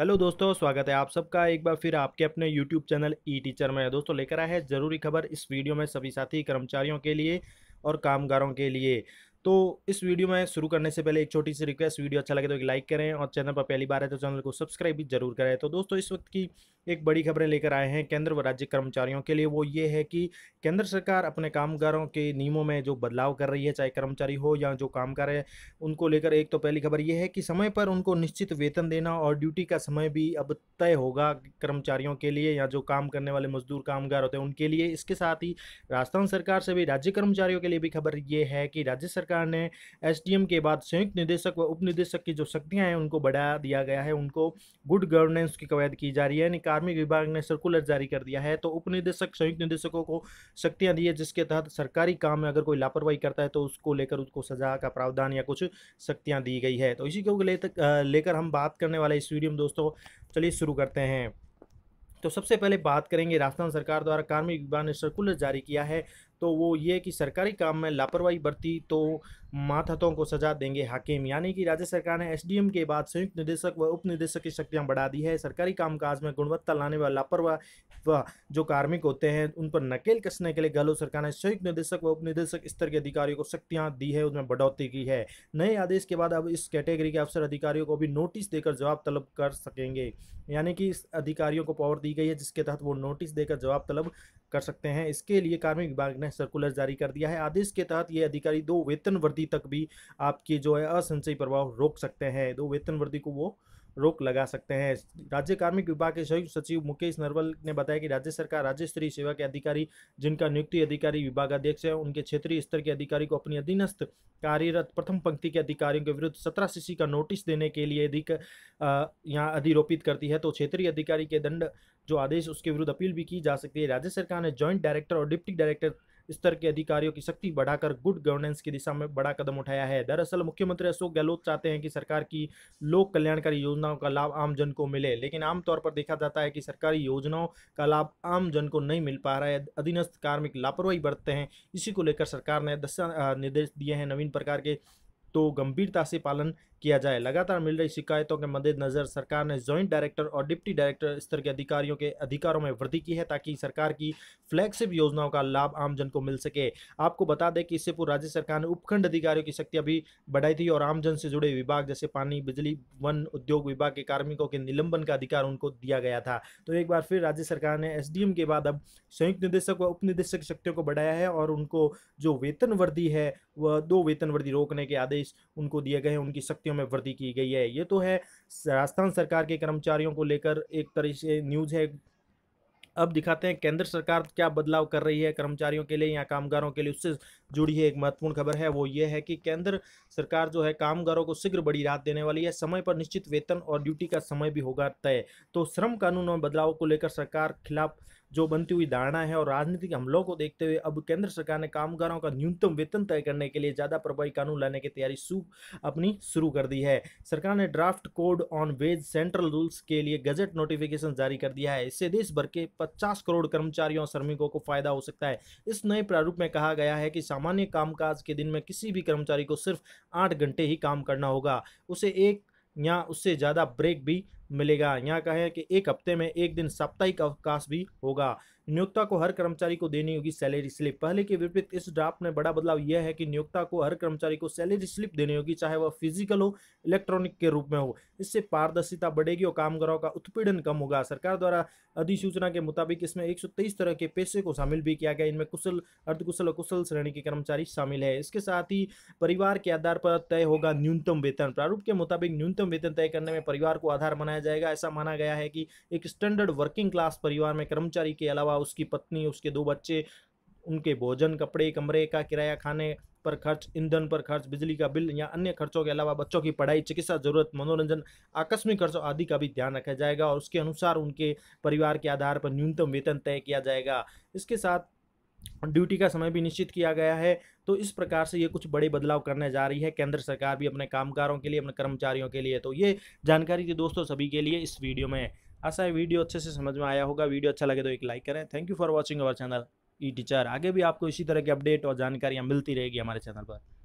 hello दोस्तों स्वागत है आप सबका एक बार फिर आपके अपने यूट्यूब चैनल ई टीचर में दोस्तों लेकर आए हैं ज़रूरी खबर इस वीडियो में सभी साथी कर्मचारियों के लिए और कामगारों के लिए तो इस वीडियो में शुरू करने से पहले एक छोटी सी रिक्वेस्ट वीडियो अच्छा लगे तो एक लाइक करें और चैनल पर पहली बार है तो चैनल को सब्सक्राइब भी जरूर करें तो दोस्तों इस वक्त की एक बड़ी खबरें लेकर आए हैं केंद्र व राज्य कर्मचारियों के लिए वो ये है कि केंद्र सरकार अपने कामगारों के नियमों में जो बदलाव कर रही है चाहे कर्मचारी हो या जो कामगार है उनको लेकर एक तो पहली खबर ये है कि समय पर उनको निश्चित वेतन देना और ड्यूटी का समय भी अब तय होगा कर्मचारियों के लिए या जो काम करने वाले मजदूर कामगार होते हैं उनके लिए इसके साथ ही राजस्थान सरकार से भी राज्य कर्मचारियों के लिए भी खबर ये है कि राज्य सरकार सरकार ने एसडीएम के बाद संयुक्त निदेशक व उप की जो शक्तियाँ हैं उनको बढ़ा दिया गया है उनको गुड गवर्नेंस की कवायद की जा रही है यानी कार्मिक विभाग ने सर्कुलर जारी कर दिया है तो उप संयुक्त निदेशकों को शक्तियाँ दी है जिसके तहत सरकारी काम में अगर कोई लापरवाही करता है तो उसको लेकर उसको सजा का प्रावधान या कुछ शक्तियाँ दी गई है तो इसी को लेकर हम बात करने वाले इस वीडियो में दोस्तों चलिए शुरू करते हैं तो सबसे पहले बात करेंगे राजस्थान सरकार द्वारा कार्मिक विभाग ने सर्कुलर जारी किया है तो वो ये कि सरकारी काम में लापरवाही बरती तो माथतों को सजा देंगे हाकिम यानी कि राज्य सरकार ने एसडीएम के बाद संयुक्त निदेशक व उप निदेशक की शक्तियां बढ़ा दी है सरकारी कामकाज में गुणवत्ता लाने वाले लापरवाह व जो कार्मिक होते हैं उन पर नकेल कसने के लिए गहलोत सरकार ने संयुक्त निदेशक व उप निदेशक स्तर के अधिकारियों को शक्तियां दी है उनमें बढ़ोतरी की है नए आदेश के बाद अब इस कैटेगरी के अफसर अधिकारियों को भी नोटिस देकर जवाब तलब कर सकेंगे यानी कि इस अधिकारियों को पावर दी गई है जिसके तहत वो नोटिस देकर जवाब तलब कर सकते हैं इसके लिए कार्मिक विभाग ने सर्कुलर जारी कर दिया है आदेश के तहत ये अधिकारी दो वेतन वृद्धि वृद्धि तक भी आपके जो है असंचयी प्रभाव रोक सकते हैं तो वेतन वृद्धि को वो रोक लगा सकते हैं राज्य कार्मिक विभाग के संयुक्त सचिव मुकेश नरवल ने बताया कि राज्य सरकार राज्य स्तरीय सेवा के अधिकारी जिनका नियुक्ति अधिकारी विभाग अध्यक्ष है उनके क्षेत्रीय स्तर के अधिकारी को अपनी अधीनस्थ कार्यरत प्रथम पंक्ति के अधिकारियों के विरुद्ध सत्रह सी का नोटिस देने के लिए अधिक यहाँ अधिरोपित करती है तो क्षेत्रीय अधिकारी के दंड जो आदेश उसके विरुद्ध अपील भी की जा सकती है राज्य सरकार ने ज्वाइंट डायरेक्टर और डिप्टी डायरेक्टर स्तर के अधिकारियों की शक्ति बढ़ाकर गुड गवर्नेंस की दिशा में बड़ा कदम उठाया है दरअसल मुख्यमंत्री अशोक गहलोत चाहते हैं कि सरकार की लोक कल्याणकारी योजनाओं का लाभ आम जन को मिले लेकिन आमतौर पर देखा जाता है कि सरकारी योजनाओं का लाभ आम जन को नहीं मिल पा रहा है अधीनस्थ कार्मिक लापरवाही बरतते हैं इसी को लेकर सरकार ने दशा निर्देश दिए हैं नवीन प्रकार के तो गंभीरता से पालन किया जाए लगातार मिल रही शिकायतों के मद्देनजर सरकार ने ज्वाइंट डायरेक्टर और डिप्टी डायरेक्टर स्तर के अधिकारियों के अधिकारों में वृद्धि की है ताकि सरकार की फ्लैगशिप योजनाओं का लाभ आमजन को मिल सके आपको बता दें कि इससे पूर्व राज्य सरकार ने उपखंड अधिकारियों की शक्तियां भी बढ़ाई थी और आमजन से जुड़े विभाग जैसे पानी बिजली वन उद्योग विभाग के कार्मिकों के निलंबन का अधिकार उनको दिया गया था तो एक बार फिर राज्य सरकार ने एस के बाद अब संयुक्त निदेशक व उप निदेशक शक्तियों को बढ़ाया है और उनको जो वेतन वृद्धि है वह दो वेतन वृद्धि रोकने के आदेश उनको दिए गए हैं उनकी शक्ति भर्तियों में वृद्धि की गई है ये तो है राजस्थान सरकार के कर्मचारियों को लेकर एक तरह से न्यूज़ है अब दिखाते हैं केंद्र सरकार क्या बदलाव कर रही है कर्मचारियों के लिए या कामगारों के लिए उससे जुड़ी है एक महत्वपूर्ण खबर है वो ये है कि केंद्र सरकार जो है कामगारों को शीघ्र बड़ी राहत देने वाली है समय पर निश्चित वेतन और ड्यूटी का समय भी होगा तय तो श्रम कानून में बदलाव को लेकर सरकार खिलाफ जो बनती हुई धारणा है और राजनीतिक हमलों को देखते हुए अब केंद्र सरकार ने कामगारों का न्यूनतम वेतन तय करने के लिए ज़्यादा प्रभावी कानून लाने की तैयारी अपनी शुरू कर दी है सरकार ने draft code on wage central rules के लिए गजट नोटिफिकेशन जारी कर दिया है इससे देश भर के पचास करोड़ कर्मचारियों और श्रमिकों को फायदा हो सकता है इस नए प्रारूप में कहा गया है कि सामान्य कामकाज के दिन में किसी भी कर्मचारी को सिर्फ आठ घंटे ही काम करना होगा उसे एक या उससे ज़्यादा ब्रेक भी मिलेगा यहाँ कहा है कि एक हफ्ते में एक दिन साप्ताहिक अवकाश भी होगा नियोक्ता को हर कर्मचारी को देनी होगी सैलरी स्लिप पहले के विपरीत इस ड्राफ्ट में बड़ा बदलाव यह है कि नियोक्ता को हर कर्मचारी को सैलरी स्लिप देनी होगी चाहे वह फिजिकल हो इलेक्ट्रॉनिक के रूप में हो इससे पारदर्शिता बढ़ेगी और कामगारों का उत्पीड़न कम होगा सरकार द्वारा अधिसूचना के मुताबिक इसमें एक तरह के पेशे को शामिल भी किया गया इनमें कुशल अर्धकुशल और कुशल श्रेणी के कर्मचारी शामिल है इसके साथ ही परिवार के आधार पर तय होगा न्यूनतम वेतन प्रारूप के मुताबिक न्यूनतम वेतन तय करने में परिवार को आधार बनाया बनाया जाएगा ऐसा माना गया है कि एक स्टैंडर्ड वर्किंग क्लास परिवार में कर्मचारी के अलावा उसकी पत्नी उसके दो बच्चे उनके भोजन कपड़े कमरे का किराया खाने पर खर्च ईंधन पर खर्च बिजली का बिल या अन्य खर्चों के अलावा बच्चों की पढ़ाई चिकित्सा जरूरत मनोरंजन आकस्मिक खर्चों आदि का भी ध्यान रखा जाएगा और उसके अनुसार उनके परिवार के आधार पर न्यूनतम वेतन तय किया जाएगा इसके साथ ड्यूटी का समय भी निश्चित किया गया है तो इस प्रकार से ये कुछ बड़े बदलाव करने जा रही है केंद्र सरकार भी अपने कामगारों के लिए अपने कर्मचारियों के लिए तो ये जानकारी थी दोस्तों सभी के लिए इस वीडियो में ऐसा है वीडियो अच्छे से समझ में आया होगा वीडियो अच्छा लगे तो एक लाइक करें thank you for watching our channel E teacher आगे भी आपको इसी तरह की अपडेट और जानकारियाँ मिलती रहेगी हमारे चैनल पर